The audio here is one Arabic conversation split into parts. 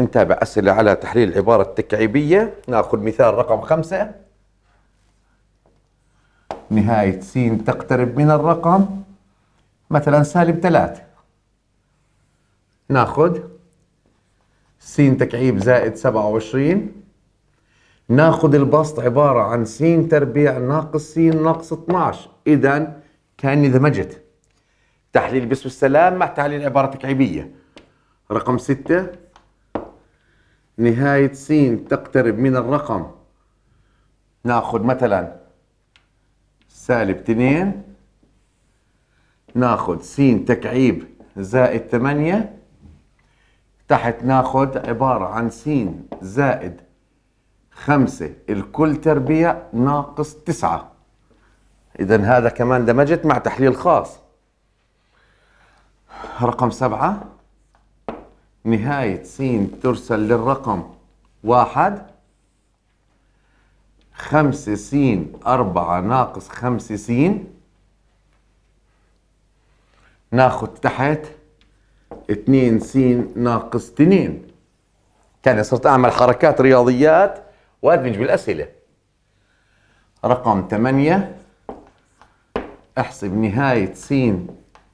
نتابع أسئلة على تحليل العبارة التكعيبية نأخذ مثال رقم خمسة نهاية س تقترب من الرقم مثلا سالب ثلاثة ناخذ س تكعيب زائد 27 ناخذ البسط عبارة عن س تربيع ناقص س ناقص 12 إذا كأني دمجت تحليل باسم السلام مع تحليل عبارة تكعيبية رقم 6 نهاية س تقترب من الرقم ناخذ مثلا سالب 2 ناخذ س تكعيب زائد 8 تحت ناخذ عبارة عن س زائد 5 الكل تربيع ناقص 9 إذا هذا كمان دمجت مع تحليل خاص رقم 7 نهاية س ترسل للرقم واحد خمسة س أربعة ناقص خمسة س ناخد تحت اتنين س ناقص تنين تاني صرت أعمل حركات رياضيات وأدمج بالأسئلة رقم ثمانية احسب نهاية س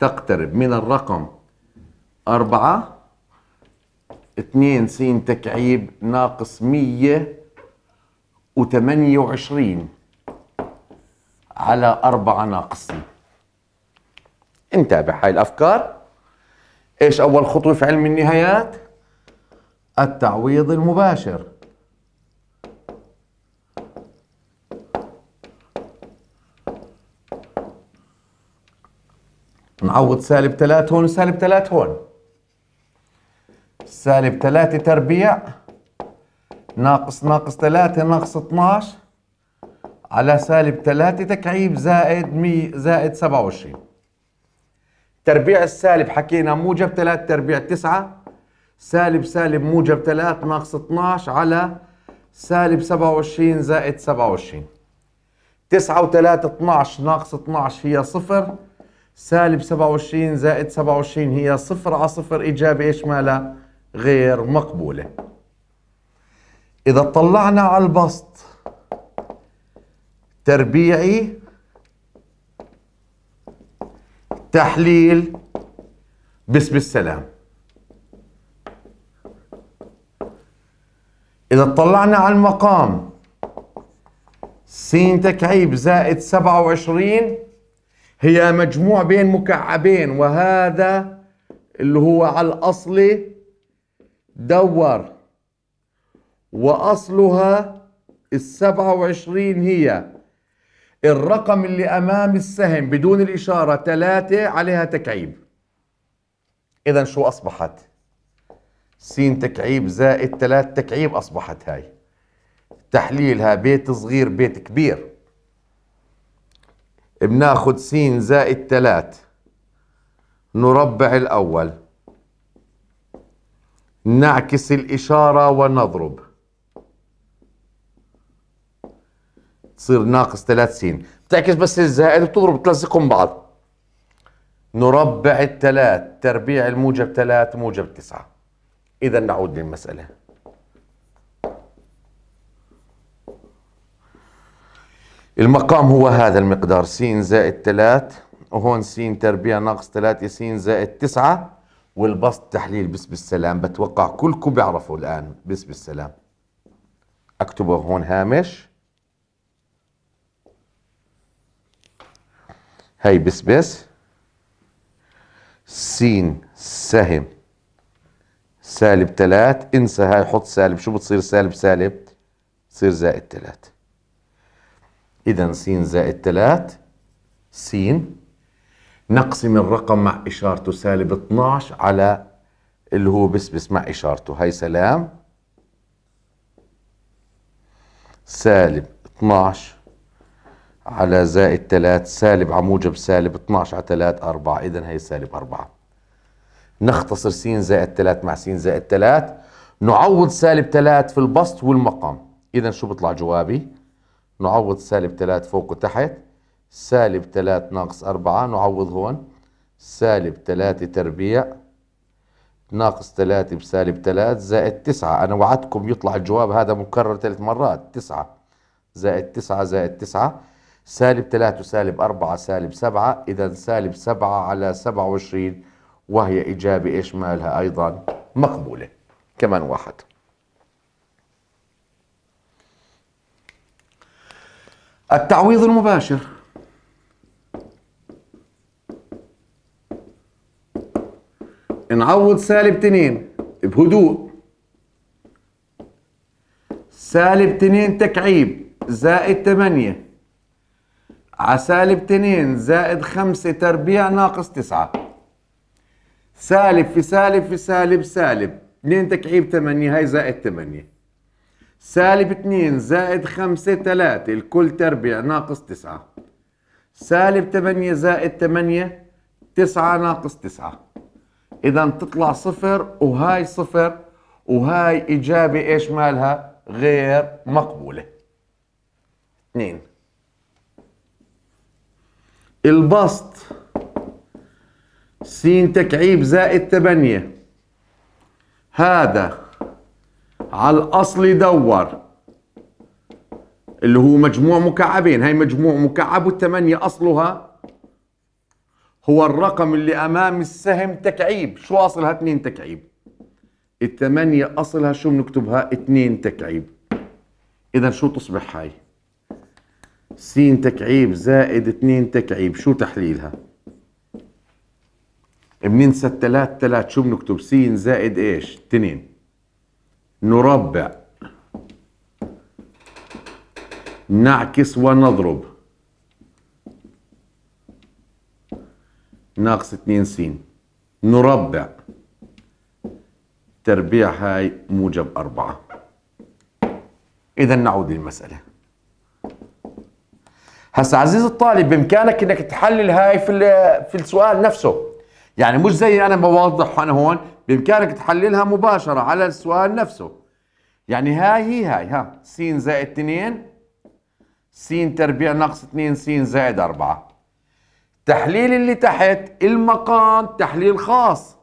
تقترب من الرقم أربعة 2 س تكعيب ناقص 128 على 4 ناقص س انتبه هاي الأفكار إيش أول خطوة في علم النهايات؟ التعويض المباشر نعوض سالب 3 هون وسالب 3 هون سالب 3 تربيع ناقص ناقص 3 ناقص 12 على سالب 3 تكعيب زائد 100 زائد 27 تربيع السالب حكينا موجب 3 تربيع 9 سالب سالب موجب 3 ناقص 12 على سالب 27 زائد 27 9 و3 12 ناقص 12 هي صفر سالب 27 زائد 27 هي صفر على صفر إجابة إيش مالها؟ غير مقبولة إذا طلعنا على البسط تربيعي تحليل باسم السلام إذا طلعنا على المقام س تكعيب زائد 27 هي مجموع بين مكعبين وهذا اللي هو على الأصل دور وأصلها السبعة وعشرين هي الرقم اللي أمام السهم بدون الإشارة ثلاثة عليها تكعيب إذا شو أصبحت؟ سين تكعيب زائد ثلاث تكعيب أصبحت هاي تحليلها بيت صغير بيت كبير بناخد سين زائد ثلاث نربع الأول نعكس الإشارة ونضرب تصير ناقص ثلاث سين بتعكس بس الزائد وتضرب تلزقهم بعض نربع الثلاث تربيع الموجب ثلاث موجب تسعة إذا نعود للمسألة المقام هو هذا المقدار سين زائد ثلاث وهون سين تربيع ناقص ثلاثة سين زائد تسعة والبسط تحليل بس بالسلام بتوقع كلكم بيعرفوا الآن بس بالسلام اكتبه هون هامش هاي بسبس سين سهم سالب ثلاث انسى هاي حط سالب شو بتصير سالب سالب بتصير زائد ثلاث اذا سين زائد ثلاث سين نقسم الرقم مع إشارته سالب 12 على اللي هو بسبس مع إشارته هاي سلام سالب 12 على زائد 3 سالب على موجب سالب 12 على 3 4 إذا هي سالب 4 نختصر س زائد 3 مع س زائد 3 نعوض سالب 3 في البسط والمقام إذا شو بيطلع جوابي؟ نعوض سالب 3 فوق وتحت سالب 3 ناقص 4 نعوض هون سالب 3 تربيع ناقص 3 بسالب 3 زائد 9 أنا وعدتكم يطلع الجواب هذا مكرر ثلاث مرات 9 زائد 9 زائد 9 سالب 3 وسالب 4 سالب 7 إذا سالب 7 على 27 وهي إجابة إيش مالها أيضا مقبولة كمان واحد التعويض المباشر نعوض سالب 2 بهدوء سالب 2 تكعيب زائد 8 على سالب 2 زائد 5 تربيع ناقص 9 سالب في سالب في سالب سالب 2 تكعيب 8 هاي زائد 8 سالب 2 زائد 5 3 الكل تربيع ناقص 9 سالب 8 زائد 8 9 ناقص 9 اذا تطلع صفر وهاي صفر وهاي اجابه ايش مالها غير مقبوله اثنين البسط س تكعيب زائد تبنية هذا على الأصل يدور اللي هو مجموع مكعبين هاي مجموع مكعب والتمانية أصلها هو الرقم اللي امام السهم تكعيب شو اصلها اثنين تكعيب الثمانية اصلها شو بنكتبها اثنين تكعيب اذا شو تصبح هاي سين تكعيب زائد اثنين تكعيب شو تحليلها بننسى الثلاث ثلاث شو بنكتب سين زائد ايش اثنين نربع نعكس ونضرب ناقص 2 س نربع تربيع هاي موجب 4 إذا نعود للمسألة هسا عزيز الطالب بإمكانك إنك تحلل هاي في في السؤال نفسه يعني مش زي أنا بوضح أنا هون بإمكانك تحللها مباشرة على السؤال نفسه يعني هاي هي هاي ها س زائد 2 س تربيع ناقص 2 س زائد 4 تحليل اللي تحت المقام تحليل خاص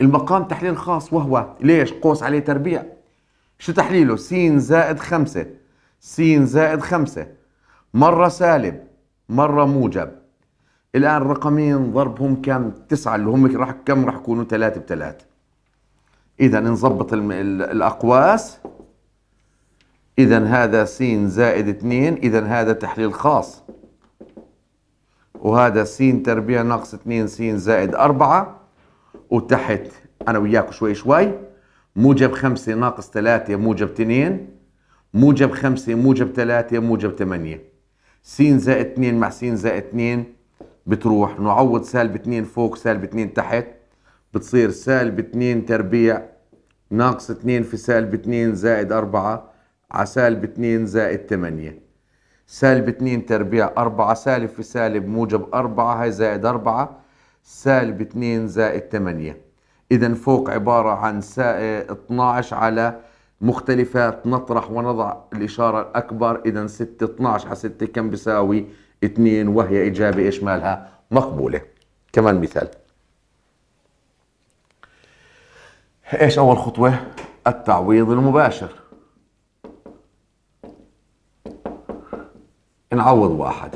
المقام تحليل خاص وهو ليش قوس عليه تربيع شو تحليله س زائد خمسة س زائد خمسة مرة سالب مرة موجب الآن رقمين ضربهم كم تسعة اللي هم راح كم راح يكونوا ثلاثة بثلاثة إذا نظبط الأقواس إذا هذا س زائد اثنين إذا هذا تحليل خاص وهذا س تربيع ناقص اثنين س زائد أربعة وتحت أنا وياك شوي شوي موجب خمسة ناقص ثلاثة موجب اثنين موجب خمسة موجب ثلاثة موجب ثمانية س زائد اثنين مع س زائد اثنين بتروح نعوض سالب اثنين فوق سالب اثنين تحت بتصير سالب اثنين تربيع ناقص اثنين في سالب اثنين زائد اربعة على سالب 2 زائد 8 سالب 2 تربيع 4 سالب في سالب موجب 4 هي زائد 4 سالب 2 زائد 8 إذا فوق عبارة عن 12 آه، على مختلفات نطرح ونضع الإشارة الأكبر إذا 6 12 على 6 كم بيساوي 2 وهي إجابة إيش مالها مقبولة كمان مثال إيش أول خطوة التعويض المباشر نعوض واحد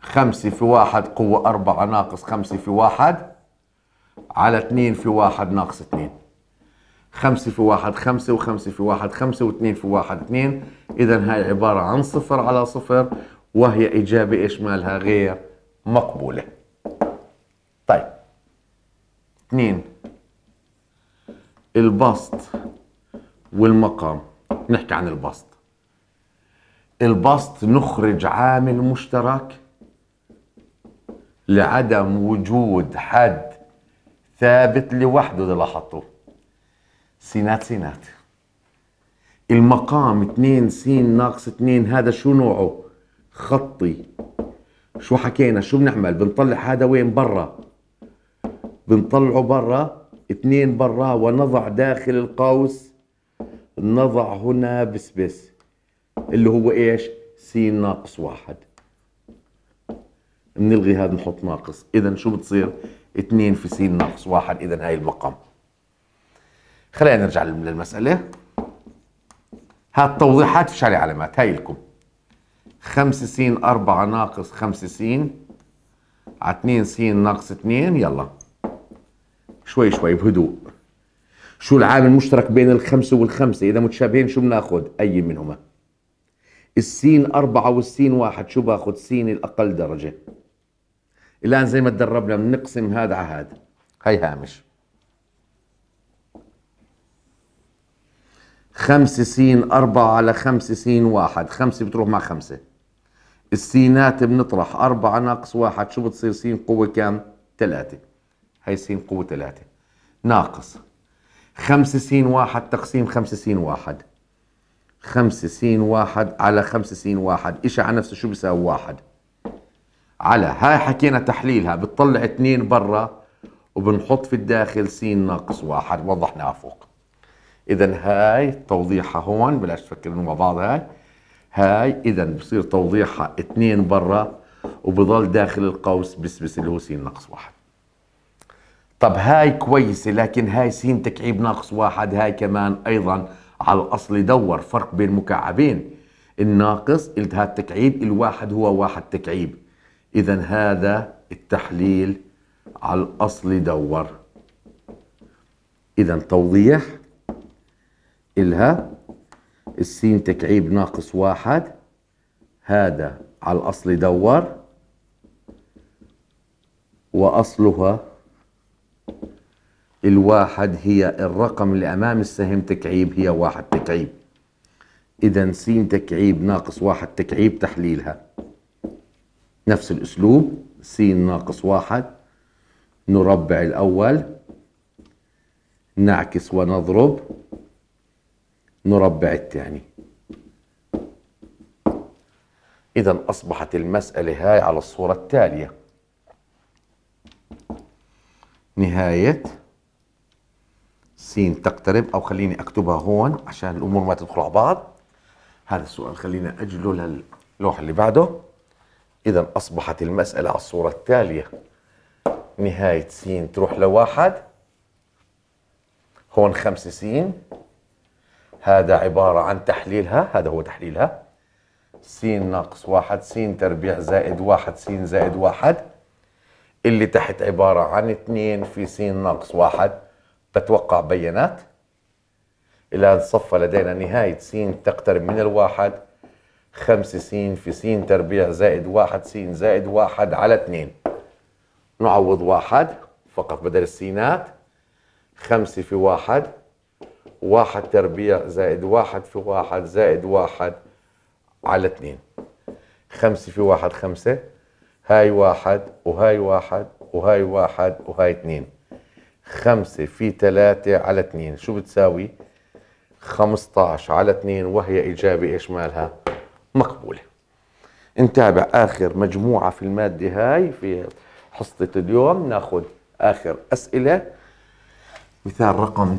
خمسة في واحد قوة أربعة ناقص خمسة في واحد على اثنين في واحد ناقص اثنين خمسة في واحد خمسة وخمسة في واحد خمسة واثنين في واحد اثنين إذا هاي عبارة عن صفر على صفر وهي إجابة إيش مالها غير مقبولة طيب اثنين البسط والمقام نحكي عن البسط البسط نخرج عامل مشترك لعدم وجود حد ثابت لوحده ده لاحظته سينات سينات المقام 2 س ناقص 2 هذا شو نوعه خطي شو حكينا شو بنعمل بنطلع هذا وين برا بنطلعه برا اثنين برا ونضع داخل القوس نضع هنا بسبس اللي هو ايش س ناقص واحد بنلغي هذا نحط ناقص اذا شو بتصير 2 في س ناقص واحد اذا هاي المقام خلينا نرجع للمساله هات توضيحات في شارع علامات هاي لكم 5 س 4 ناقص 5 س على 2 س ناقص 2 يلا شوي شوي بهدوء شو العامل المشترك بين الخمسة والخمسة إذا متشابهين شو بناخذ أي منهما السين أربعة والسين واحد شو باخذ سين الأقل درجة الآن زي ما تدربنا بنقسم هذا على هذا هاي هامش خمسة سين أربعة على خمسة سين واحد خمسة بتروح مع خمسة السينات بنطرح أربعة ناقص واحد شو بتصير سين قوة كام ثلاثة هاي سين قوة ثلاثة ناقص خمسة سين واحد تقسيم خمسة سين واحد خمسة سين واحد على خمسة سين واحد إشي على نفسه شو بيساوي واحد على هاي حكينا تحليلها بتطلع اثنين برا وبنحط في الداخل سين ناقص واحد وضحناها فوق إذا هاي توضيحها هون بلاش تفكر مع بعض هاي هاي إذا بصير توضيحها اثنين برا وبضل داخل القوس بسبس اللي هو سين ناقص واحد طب هاي كويسة لكن هاي سين تكعيب ناقص واحد هاي كمان أيضا على الأصل دور فرق بين مكعبين الناقص التهاب تكعيب الواحد هو واحد تكعيب إذا هذا التحليل على الأصل دور إذا توضيح إلها السين تكعيب ناقص واحد هذا على الأصل دور وأصلها الواحد هي الرقم اللي امام السهم تكعيب هي واحد تكعيب اذا س تكعيب ناقص واحد تكعيب تحليلها نفس الاسلوب س ناقص واحد نربع الاول نعكس ونضرب نربع الثاني اذا اصبحت المساله هاي على الصوره التاليه نهايه سين تقترب او خليني اكتبها هون عشان الامور ما تدخل على بعض هذا السؤال خلينا اجله للوح اللي بعده اذا اصبحت المساله على الصوره التاليه نهايه سين تروح لواحد هون خمسة سين هذا عبارة عن تحليلها هذا هو تحليلها سين ناقص واحد سين تربيع زائد واحد سين زائد واحد اللي تحت عبارة عن اثنين في سين ناقص واحد تتوقع بيانات الآن صفى لدينا نهاية س تقترب من الواحد خمسة س في س تربيع زائد واحد س زائد واحد على اثنين نعوض واحد فقط بدل السينات خمسة في واحد واحد تربيع زائد واحد في واحد زائد واحد على اثنين خمسة في واحد خمسة هاي واحد وهاي واحد وهاي واحد وهاي اثنين خمسة في ثلاثة على اثنين شو بتساوي؟ 15 على اثنين وهي إجابة إيش مالها؟ مقبولة نتابع آخر مجموعة في المادة هاي في حصة اليوم ناخذ آخر أسئلة مثال رقم